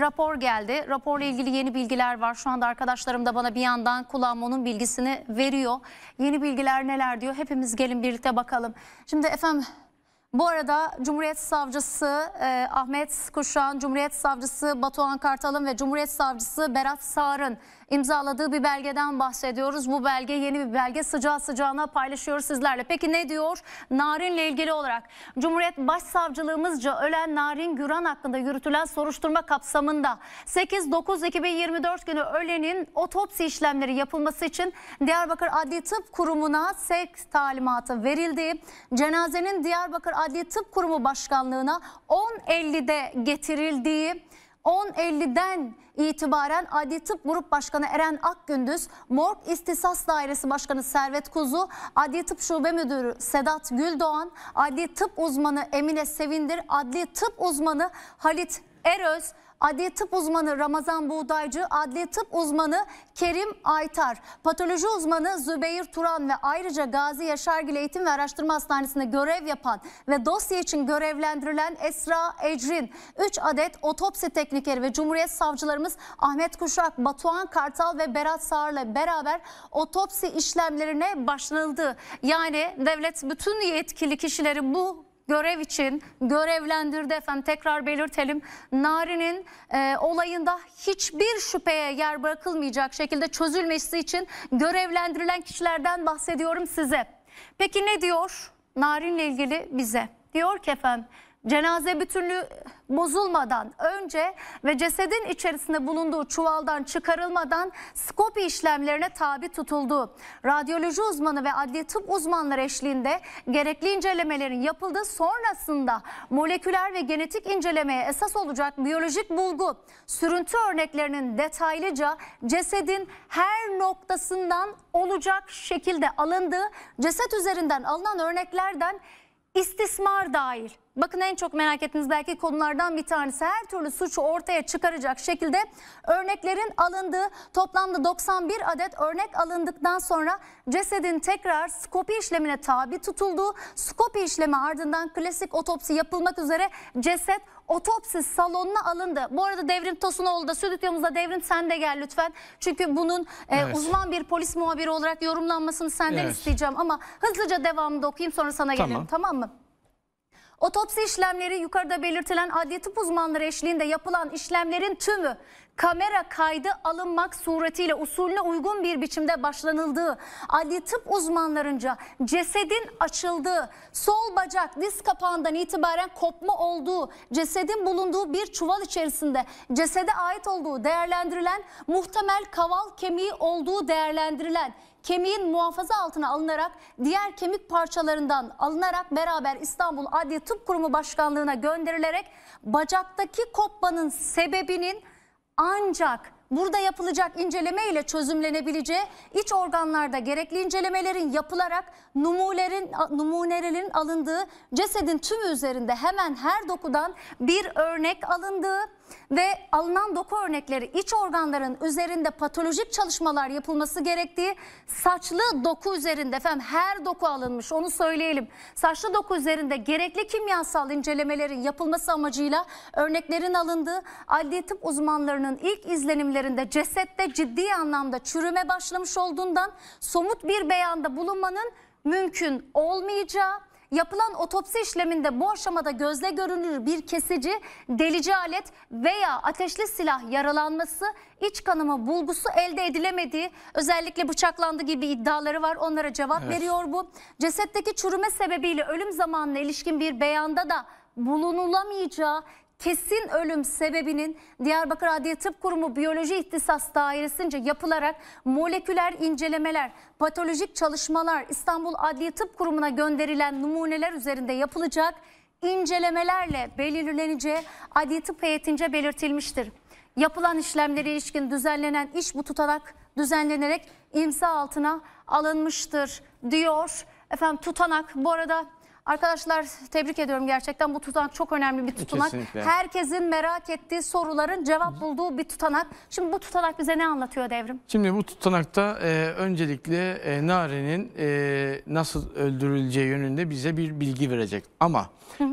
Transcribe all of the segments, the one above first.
rapor geldi. Raporla ilgili yeni bilgiler var. Şu anda arkadaşlarım da bana bir yandan kulağım onun bilgisini veriyor. Yeni bilgiler neler diyor hepimiz gelin birlikte bakalım. Şimdi efendim bu arada Cumhuriyet Savcısı e, Ahmet Kuşan, Cumhuriyet Savcısı Batuhan Kartal'ın ve Cumhuriyet Savcısı Berat Sağır'ın imzaladığı bir belgeden bahsediyoruz. Bu belge yeni bir belge sıcağı sıcağına paylaşıyoruz sizlerle. Peki ne diyor? Narin'le ilgili olarak Cumhuriyet Başsavcılığımızca ölen Narin Güran hakkında yürütülen soruşturma kapsamında 8-9-2024 günü ölenin otopsi işlemleri yapılması için Diyarbakır Adli Tıp Kurumu'na sevk talimatı verildi. Cenazenin Diyarbakır Adli Tıp Kurumu Başkanlığı'na 10.50'de getirildiği 10.50'den itibaren Adli Tıp Grup Başkanı Eren Akgündüz, Morg İstisas Dairesi Başkanı Servet Kuzu, Adli Tıp Şube Müdürü Sedat Güldoğan, Adli Tıp Uzmanı Emine Sevindir, Adli Tıp Uzmanı Halit Eröz, Adli tıp uzmanı Ramazan Buğdaycı, adli tıp uzmanı Kerim Aytar, patoloji uzmanı Zübeyir Turan ve ayrıca Gazi Yaşargil Eğitim ve Araştırma Hastanesi'nde görev yapan ve dosya için görevlendirilen Esra Ecrin, 3 adet otopsi teknikeri ve Cumhuriyet Savcılarımız Ahmet Kuşak, Batuhan Kartal ve Berat Sağır'la beraber otopsi işlemlerine başlanıldı. Yani devlet bütün yetkili kişileri bu görev için görevlendirdi efendim tekrar belirtelim. Nari'nin e, olayında hiçbir şüpheye yer bırakılmayacak şekilde çözülmesi için görevlendirilen kişilerden bahsediyorum size. Peki ne diyor Narin'le ilgili bize? Diyor ki efendim cenaze bütünlüğü bozulmadan önce ve cesedin içerisinde bulunduğu çuvaldan çıkarılmadan skopi işlemlerine tabi tutuldu. Radyoloji uzmanı ve adli tıp uzmanları eşliğinde gerekli incelemelerin yapıldığı sonrasında moleküler ve genetik incelemeye esas olacak biyolojik bulgu sürüntü örneklerinin detaylıca cesedin her noktasından olacak şekilde alındığı ceset üzerinden alınan örneklerden istismar dahil. Bakın en çok merak ettiğiniz belki konulardan bir tanesi her türlü suçu ortaya çıkaracak şekilde örneklerin alındığı toplamda 91 adet örnek alındıktan sonra cesedin tekrar skopi işlemine tabi tutulduğu skopi işlemi ardından klasik otopsi yapılmak üzere ceset otopsi salonuna alındı. Bu arada Devrim Tosunoğlu da stüdyomuzda Devrim sen de gel lütfen. Çünkü bunun e, evet. uzman bir polis muhabiri olarak yorumlanmasını senden evet. isteyeceğim ama hızlıca devamını okuyayım sonra sana tamam. gelirim tamam mı? Otopsi işlemleri yukarıda belirtilen adli tıp uzmanları eşliğinde yapılan işlemlerin tümü kamera kaydı alınmak suretiyle usulüne uygun bir biçimde başlanıldığı, adli tıp uzmanlarınca cesedin açıldığı, sol bacak diz kapağından itibaren kopma olduğu, cesedin bulunduğu bir çuval içerisinde cesede ait olduğu değerlendirilen, muhtemel kaval kemiği olduğu değerlendirilen kemiğin muhafaza altına alınarak diğer kemik parçalarından alınarak beraber İstanbul Adli Tıp Kurumu Başkanlığı'na gönderilerek bacaktaki kopmanın sebebinin ancak burada yapılacak inceleme ile çözümlenebileceği iç organlarda gerekli incelemelerin yapılarak numunelerin, numunelerin alındığı cesedin tümü üzerinde hemen her dokudan bir örnek alındığı ve alınan doku örnekleri iç organların üzerinde patolojik çalışmalar yapılması gerektiği saçlı doku üzerinde efendim her doku alınmış onu söyleyelim. Saçlı doku üzerinde gerekli kimyasal incelemelerin yapılması amacıyla örneklerin alındığı adli tıp uzmanlarının ilk izlenimlerinde cesette ciddi anlamda çürüme başlamış olduğundan somut bir beyanda bulunmanın mümkün olmayacağı Yapılan otopsi işleminde bu aşamada gözle görünür bir kesici, delici alet veya ateşli silah yaralanması, iç kanama bulgusu elde edilemediği, özellikle bıçaklandı gibi iddiaları var. Onlara cevap evet. veriyor bu. Cesetteki çürüme sebebiyle ölüm zamanına ilişkin bir beyanda da bulunulamayacağı kesin ölüm sebebinin Diyarbakır Adliye Tıp Kurumu Biyoloji İhtisas Dairesi'nce yapılarak moleküler incelemeler, patolojik çalışmalar İstanbul Adliye Tıp Kurumu'na gönderilen numuneler üzerinde yapılacak incelemelerle belirleneceği Adliye Tıp Heyetince belirtilmiştir. Yapılan işlemlere ilişkin düzenlenen iş bu tutanak düzenlenerek imza altına alınmıştır diyor. Efendim tutanak bu arada Arkadaşlar tebrik ediyorum gerçekten bu tutanak çok önemli bir tutanak. Kesinlikle. Herkesin merak ettiği soruların cevap bulduğu bir tutanak. Şimdi bu tutanak bize ne anlatıyor devrim? Şimdi bu tutanakta e, öncelikle e, Nare'nin e, nasıl öldürüleceği yönünde bize bir bilgi verecek. Ama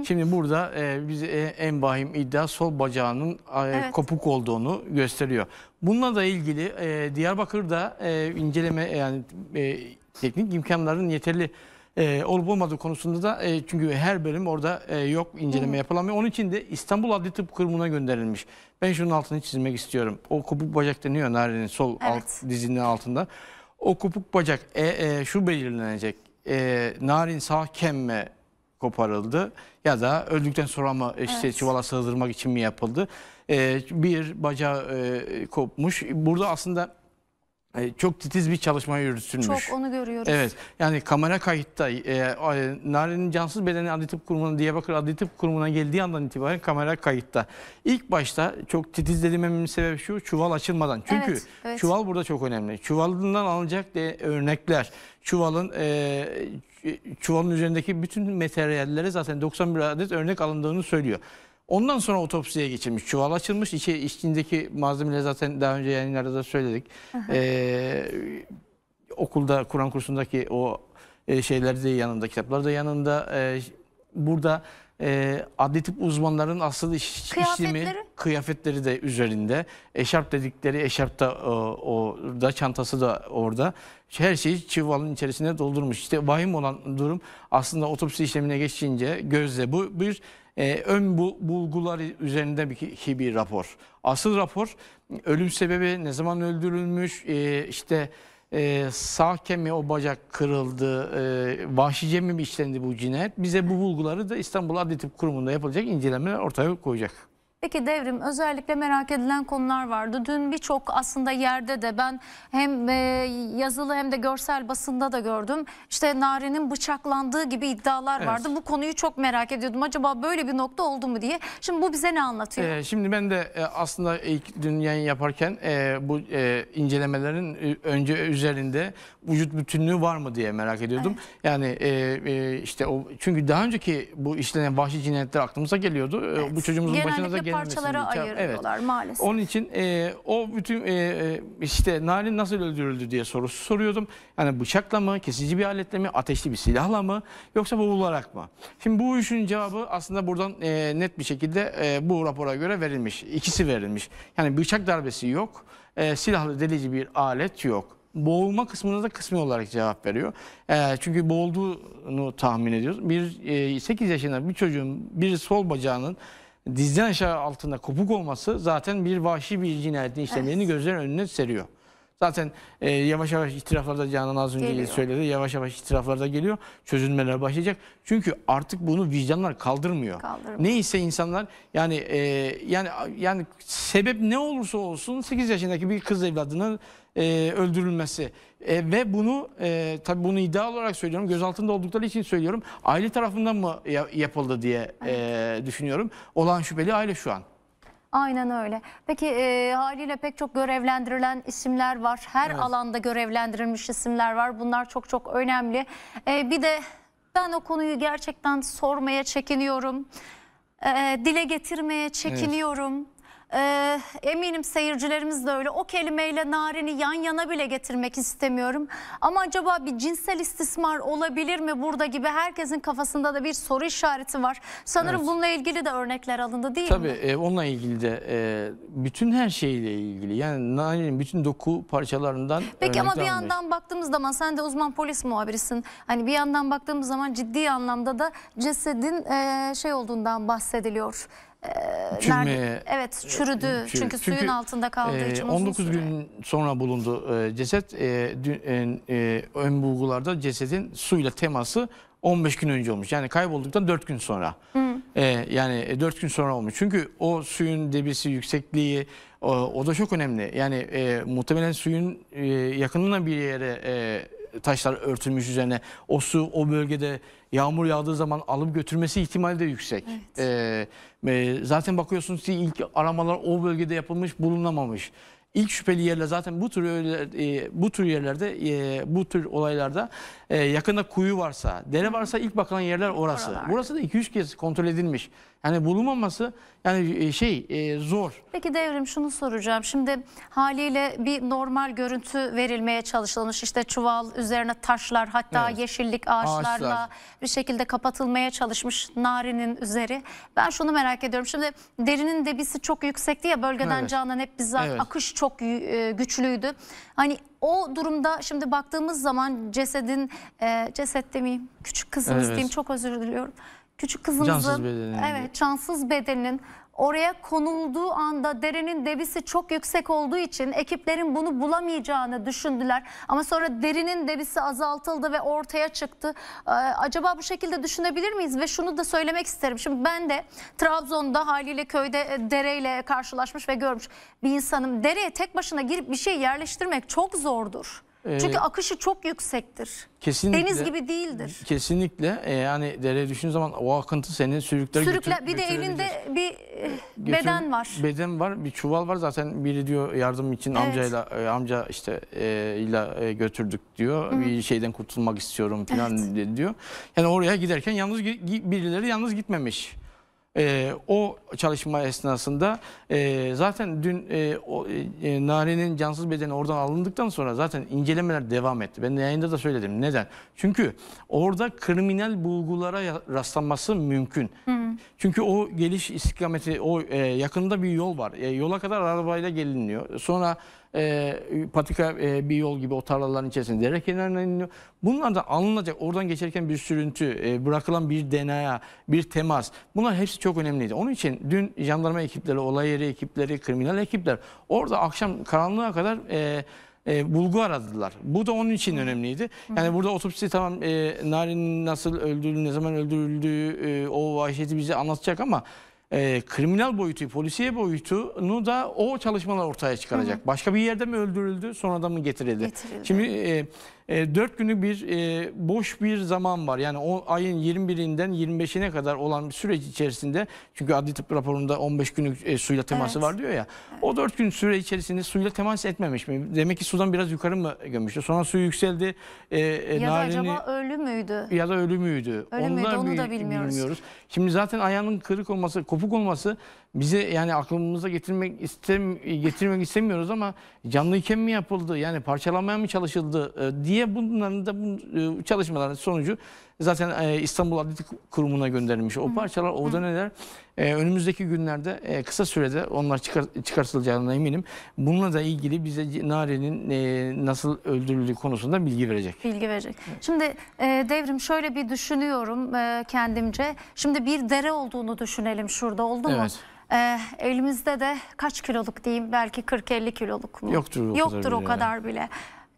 şimdi burada e, bize e, en bahim iddia sol bacağının e, evet. kopuk olduğunu gösteriyor. Bununla da ilgili e, Diyarbakır'da e, inceleme yani e, teknik imkanların yeterli e, olup olmadığı konusunda da e, çünkü her bölüm orada e, yok inceleme Hı. yapılamıyor. Onun için de İstanbul Adli Tıp Kurumu'na gönderilmiş. Ben şunun altını çizmek istiyorum. O kopuk bacak deniyor Narin'in sol evet. alt, dizinin altında. O kopuk bacak e, e, şu belirlenecek. E, narin sağ kemme koparıldı ya da öldükten sonra mı e, işte evet. çuvala sığdırmak için mi yapıldı? E, bir bacağı e, kopmuş. Burada aslında çok titiz bir çalışma yürütülmüş. Çok onu görüyoruz. Evet. Yani kamera kayıtta e, e Nare'nin cansız bedeni Adli Tıp Kurumu'na Diyarbakır Adli Tıp Kurumu'na geldiği andan itibaren kamera kayıtta. İlk başta çok titiz dememin sebebi şu çuval açılmadan. Çünkü evet, evet. çuval burada çok önemli. Çuvalından alınacak de, örnekler, çuvalın e, çuvalın üzerindeki bütün materyallere zaten 91 adet örnek alındığını söylüyor. Ondan sonra otopsiye geçilmiş, Çuval açılmış. İçi, içindeki malzemeleri zaten daha önce yayınlarda da söyledik. ee, okulda Kur'an kursundaki o e, şeyler de yanında, kitaplar da yanında. E, burada e, adli tıp uzmanların asıl iş, kıyafetleri. işlemi kıyafetleri de üzerinde. Eşarp dedikleri eşarp da e, orada, çantası da orada. Her şeyi çuvalın içerisine doldurmuş. İşte vahim olan durum aslında otopsi işlemine geçince gözle bu bir e, ön bu, bulguları üzerinde bir, bir rapor. Asıl rapor ölüm sebebi ne zaman öldürülmüş e, işte e, sağ kemiği o bacak kırıldı e, vahşice mi işlendi bu cinayet bize bu bulguları da İstanbul Adli Tıp Kurumu'nda yapılacak incelemeler ortaya koyacak. Peki devrim özellikle merak edilen konular vardı. Dün birçok aslında yerde de ben hem e, yazılı hem de görsel basında da gördüm. İşte narinin bıçaklandığı gibi iddialar evet. vardı. Bu konuyu çok merak ediyordum. Acaba böyle bir nokta oldu mu diye. Şimdi bu bize ne anlatıyor? Ee, şimdi ben de e, aslında ilk dün yayın yaparken e, bu incelemelerin önce üzerinde vücut bütünlüğü var mı diye merak ediyordum. Evet. Yani işte o çünkü daha önceki bu işlenen vahşi cinayetler aklımıza geliyordu. Evet. Bu çocuğumuzun Genellikle başına da geliyordu parçalara diye. ayırıyorlar evet. maalesef. Onun için e, o bütün e, e işte Nalin nasıl öldürüldü diye sorusu soruyordum. Yani bıçakla mı, kesici bir aletle mi, ateşli bir silahla mı yoksa boğularak mı? Şimdi bu işin cevabı aslında buradan e, net bir şekilde e, bu rapora göre verilmiş. İkisi verilmiş. Yani bıçak darbesi yok, e, silahlı delici bir alet yok boğulma kısmına da kısmi olarak cevap veriyor. E, çünkü boğulduğunu tahmin ediyoruz. Bir e, 8 yaşında bir çocuğun bir sol bacağının dizden aşağı altında kopuk olması zaten bir vahşi bir cinayetin işlemlerini evet. gözler önüne seriyor. Zaten e, yavaş yavaş da Canan az önce geliyor. söyledi. Yavaş yavaş itiraflar da geliyor. Çözülmeler başlayacak. Çünkü artık bunu vicdanlar kaldırmıyor. kaldırmıyor. Neyse insanlar yani e, yani yani sebep ne olursa olsun 8 yaşındaki bir kız evladının e, öldürülmesi e, ve bunu e, tabii bunu iddia olarak söylüyorum gözaltında oldukları için söylüyorum aile tarafından mı yapıldı diye e, düşünüyorum olan şüpheli aile şu an. Aynen öyle. Peki e, haliyle pek çok görevlendirilen isimler var. Her evet. alanda görevlendirilmiş isimler var. Bunlar çok çok önemli. E, bir de ben o konuyu gerçekten sormaya çekiniyorum. E, dile getirmeye çekiniyorum. Evet. Ee, eminim seyircilerimiz de öyle. O kelimeyle narini yan yana bile getirmek istemiyorum. Ama acaba bir cinsel istismar olabilir mi burada gibi herkesin kafasında da bir soru işareti var. Sanırım evet. bununla ilgili de örnekler alındı değil Tabii, mi? Tabii e, onunla ilgili de e, bütün her şeyle ilgili. Yani narinin bütün doku parçalarından Peki ama bir almış. yandan baktığımız zaman sen de uzman polis muhabirisin. Hani bir yandan baktığımız zaman ciddi anlamda da cesedin e, şey olduğundan bahsediliyor çürümeye evet çürüdü çürü. çünkü, çünkü suyun altında kaldığı e, için 19 gün sonra bulundu e, ceset e, dün, e, e ön bulgularda cesedin suyla teması 15 gün önce olmuş yani kaybolduktan 4 gün sonra hmm. e, yani 4 e, gün sonra olmuş çünkü o suyun debisi yüksekliği o, o da çok önemli yani e, muhtemelen suyun e, yakınına bir yere e, taşlar örtülmüş üzerine. O su o bölgede yağmur yağdığı zaman alıp götürmesi ihtimali de yüksek. Evet. Ee, e, zaten bakıyorsunuz ki ilk aramalar o bölgede yapılmış bulunamamış. İlk şüpheli yerler zaten bu tür e, bu tür yerlerde e, bu tür olaylarda e, yakında kuyu varsa, dere varsa ilk bakılan yerler orası. Oralar. Burası da 2-3 kez kontrol edilmiş. Yani bulunmaması yani e, şey e, zor. Peki devrim şunu soracağım. Şimdi haliyle bir normal görüntü verilmeye çalışılmış. İşte çuval üzerine taşlar hatta evet. yeşillik ağaçlarla Ağaçlar. bir şekilde kapatılmaya çalışmış narinin üzeri. Ben şunu merak ediyorum. Şimdi derinin debisi çok yüksekti ya bölgeden evet. canan hep bizzat evet. akış çok e, güçlüydü. Hani o durumda şimdi baktığımız zaman cesedin e, ceset demeyeyim küçük kızımız evet. diyeyim çok özür diliyorum küçük kızımızın cansız evet cansız bedeninin oraya konulduğu anda derinin debisi çok yüksek olduğu için ekiplerin bunu bulamayacağını düşündüler. Ama sonra derinin debisi azaltıldı ve ortaya çıktı. Ee, acaba bu şekilde düşünebilir miyiz? Ve şunu da söylemek isterim. Şimdi ben de Trabzon'da haliyle köyde e, dereyle karşılaşmış ve görmüş bir insanım. Dereye tek başına girip bir şey yerleştirmek çok zordur. Ee, Çünkü akışı çok yüksektir. Kesinlikle, Deniz gibi değildir. Kesinlikle e, yani dereye düşündüğün zaman o akıntı seni sürükler Sürükle, götür, bir de elinde bir e, Götür, beden var. Beden var bir çuval var zaten biri diyor yardım için evet. amcayla e, amca işte e, ile e, götürdük diyor. -hı. Bir şeyden kurtulmak istiyorum falan evet. diyor. Yani oraya giderken yalnız birileri yalnız gitmemiş. E, o çalışma esnasında e, zaten dün ee, e, o, e, Nare'nin cansız bedeni oradan alındıktan sonra zaten incelemeler devam etti. Ben yayında da söyledim. Neden? Çünkü orada kriminal bulgulara rastlanması mümkün. Hı. Çünkü o geliş istikameti, o e, yakında bir yol var. E, yola kadar arabayla geliniyor. Sonra e, patika e, bir yol gibi o tarlaların içerisinde dere kenarına iniyor. Bunlar da alınacak oradan geçerken bir sürüntü, e, bırakılan bir denaya, bir temas. Bunlar hepsi çok önemliydi. Onun için dün jandarma ekipleri, olay yeri ekipleri, kriminal ekipler orada akşam karanlığa kadar... E, e, bulgu aradılar. Bu da onun için Hı. önemliydi. Yani Hı. burada otopsi tamam e, Narin'in nasıl öldürüldüğü, ne zaman öldürüldüğü, e, o vahşeti bize anlatacak ama e, kriminal boyutu, polisiye boyutunu da o çalışmalar ortaya çıkaracak. Hı hı. Başka bir yerde mi öldürüldü, sonradan mı getirildi? getirildi. Şimdi e, e, 4 günlük bir e, boş bir zaman var. Yani o ayın 21'inden 25'ine kadar olan bir süreç içerisinde çünkü adli tıp raporunda 15 günlük e, suyla teması evet. var diyor ya. O 4 gün süre içerisinde suyla temas etmemiş mi? Demek ki sudan biraz yukarı mı gömmüştü? Sonra su yükseldi. E, ya nalini, da acaba ölü müydü? Ya da ölü müydü? Ölü Onlar müydü onu da bilmiyoruz. bilmiyoruz. Şimdi zaten ayağının kırık olması, kopuk olması Bizi yani aklımıza getirmek istem getirmek istemiyoruz ama canlıyken mi yapıldı yani parçalanmaya mı çalışıldı e, diye bunların da bu e, çalışmaların sonucu zaten e, İstanbul Adli Kurumu'na gönderilmiş. O parçalar orada neler? E, önümüzdeki günlerde e, kısa sürede onlar çıkar, çıkartılacağına eminim. Bununla da ilgili bize Nari'nin e, nasıl öldürüldüğü konusunda bilgi verecek. Bilgi verecek. Şimdi e, devrim şöyle bir düşünüyorum e, kendimce. Şimdi bir dere olduğunu düşünelim şurada oldu mu? Evet. Ee, elimizde de kaç kiloluk diyeyim belki 40-50 kiloluk mu? Yoktur o Yoktur kadar O kadar bile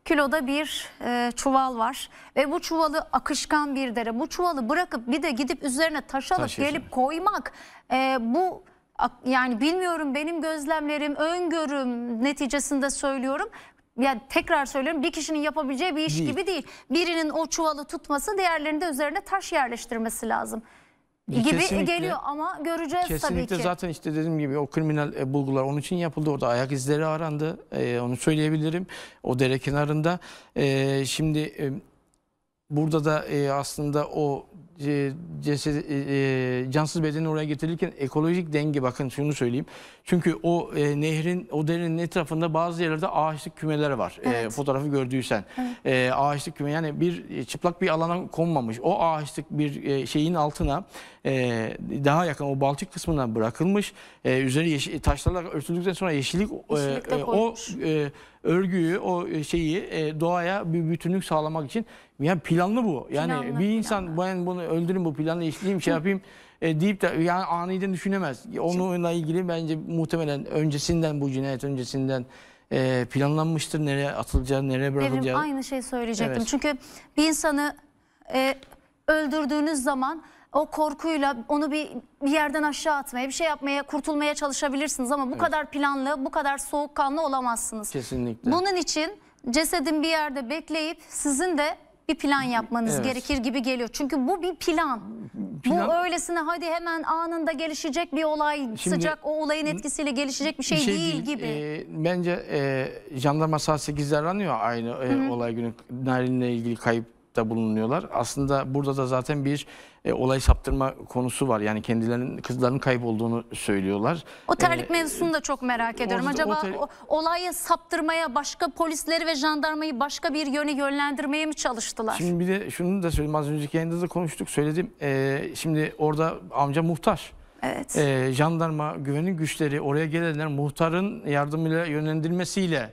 kiloda bir e, çuval var ve bu çuvalı akışkan bir dere. Bu çuvalı bırakıp bir de gidip üzerine taş alıp Taş gelip koymak e, bu yani bilmiyorum benim gözlemlerim, öngörüm neticesinde söylüyorum. ya tekrar söylüyorum bir kişinin yapabileceği bir iş Değil. gibi değil. Birinin o çuvalı tutması, diğerlerinin de üzerine taş yerleştirmesi lazım gibi kesinlikle, geliyor ama göreceğiz tabii ki. Kesinlikle zaten işte dediğim gibi o kriminal e, bulgular onun için yapıldı. Orada ayak izleri arandı. E, onu söyleyebilirim. O dere kenarında. E, şimdi burada da aslında o ceset, e, cansız bedeni oraya getirirken ekolojik denge bakın şunu söyleyeyim. Çünkü o e, nehrin, o derenin etrafında bazı yerlerde ağaçlık kümeler var. Evet. fotoğrafı gördüysen. Evet. ağaçlık küme yani bir çıplak bir alana konmamış. O ağaçlık bir şeyin altına e, daha yakın o Baltık kısmından bırakılmış. E, üzeri yeşil, e, taşlarla örtüldükten sonra yeşillik e, e o e, örgüyü, o şeyi e, doğaya bir bütünlük sağlamak için yani planlı bu. Yani planlı, bir insan planlı. ben bunu öldürün bu planla işleyeyim şey yapayım e, deyip de yani aniden düşünemez. Onunla ilgili bence muhtemelen öncesinden bu cinayet öncesinden e, planlanmıştır. Nereye atılacağı, nereye bırakılacağı. Evrim aynı şey söyleyecektim. Evet. Çünkü bir insanı e, öldürdüğünüz zaman o korkuyla onu bir, bir yerden aşağı atmaya, bir şey yapmaya, kurtulmaya çalışabilirsiniz ama bu evet. kadar planlı, bu kadar soğukkanlı olamazsınız. Kesinlikle. Bunun için cesedin bir yerde bekleyip sizin de bir plan yapmanız evet. gerekir gibi geliyor. Çünkü bu bir plan. plan. Bu öylesine hadi hemen anında gelişecek bir olay, Şimdi, sıcak o olayın etkisiyle gelişecek bir şey, bir şey değil, değil gibi. E, bence e, jandarma saat 8'de aranıyor aynı e, olay günü Narin'le ilgili kayıp da bulunuyorlar. Aslında burada da zaten bir e, olay saptırma konusu var. Yani kendilerinin kızlarının kaybolduğunu söylüyorlar. O terlik ee, mevzusunu da çok merak ediyorum. Orada, Acaba o terlik... olayı saptırmaya başka polisleri ve jandarmayı başka bir yöne yönlendirmeye mi çalıştılar? Şimdi bir de şunu da söyleyeyim. Az önceki yayında da konuştuk. Söyledim. Ee, şimdi orada amca muhtar. Evet. Ee, jandarma güvenlik güçleri oraya gelenler muhtarın yardımıyla yönlendirmesiyle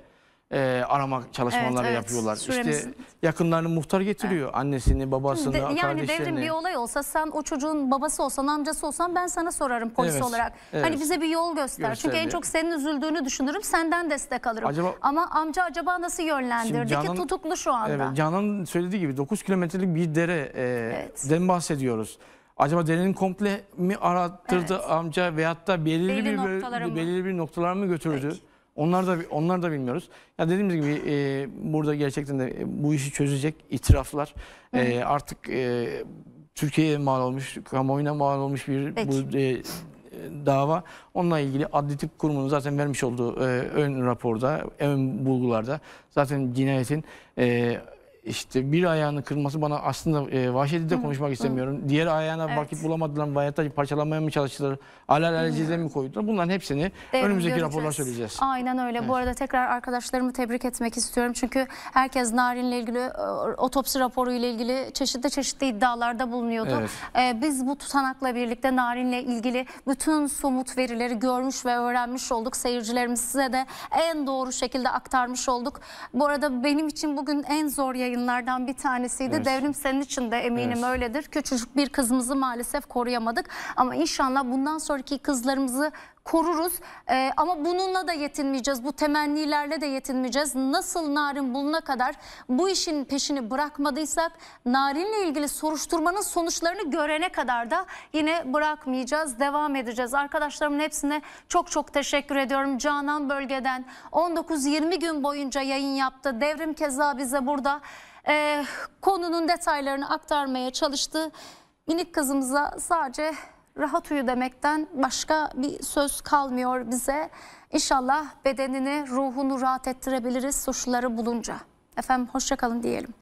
e, arama çalışmaları evet, evet. yapıyorlar. İşte yakınlarını muhtar getiriyor. Evet. Annesini, babasını, de, yani kardeşlerini. Yani devrim bir olay olsa sen o çocuğun babası olsan, amcası olsan ben sana sorarım polis evet, olarak. Hani evet. Hani bize bir yol göster. göster Çünkü en çok senin üzüldüğünü düşünürüm. Senden destek alırım. Acaba, Ama amca acaba nasıl yönlendirdi Canan, ki tutuklu şu anda. Evet, Canan'ın söylediği gibi 9 kilometrelik bir dere e, evet. den bahsediyoruz. Acaba derenin komple mi arattırdı evet. amca veyahut da belirli, belirli bir, bir belirli bir noktalar mı götürdü? Peki. Onlar da onlar da bilmiyoruz. Ya dediğimiz gibi e, burada gerçekten de e, bu işi çözecek itiraflar e, artık e, Türkiye'ye mal olmuş, kamuoyuna mal olmuş bir Peki. bu e, dava. Onunla ilgili Adli Tıp Kurumu'nun zaten vermiş olduğu e, ön raporda, ön bulgularda zaten cinayetin e, işte bir ayağını kırması bana aslında e, vahşeti de konuşmak istemiyorum. Diğer ayağına evet. vakit bulamadılar mı? parçalanmaya mı çalıştılar? Alel alecize mi koydular? Bunların hepsini Devrim önümüzdeki raporlar söyleyeceğiz. Aynen öyle. Evet. Bu arada tekrar arkadaşlarımı tebrik etmek istiyorum. Çünkü herkes Narin'le ilgili e, otopsi raporu ile ilgili çeşitli çeşitli iddialarda bulunuyordu. Evet. E, biz bu tutanakla birlikte Narin'le ilgili bütün somut verileri görmüş ve öğrenmiş olduk. Seyircilerimiz size de en doğru şekilde aktarmış olduk. Bu arada benim için bugün en zor yayın yayınlardan bir tanesiydi. Evet. Devrim senin için de eminim evet. öyledir. Küçücük bir kızımızı maalesef koruyamadık. Ama inşallah bundan sonraki kızlarımızı koruruz. Ee, ama bununla da yetinmeyeceğiz. Bu temennilerle de yetinmeyeceğiz. Nasıl Narin buluna kadar bu işin peşini bırakmadıysak Narin'le ilgili soruşturmanın sonuçlarını görene kadar da yine bırakmayacağız. Devam edeceğiz. Arkadaşlarımın hepsine çok çok teşekkür ediyorum. Canan bölgeden 19-20 gün boyunca yayın yaptı. Devrim keza bize burada e, konunun detaylarını aktarmaya çalıştı. Minik kızımıza sadece rahat uyu demekten başka bir söz kalmıyor bize. İnşallah bedenini, ruhunu rahat ettirebiliriz suçları bulunca. Efendim hoşçakalın diyelim.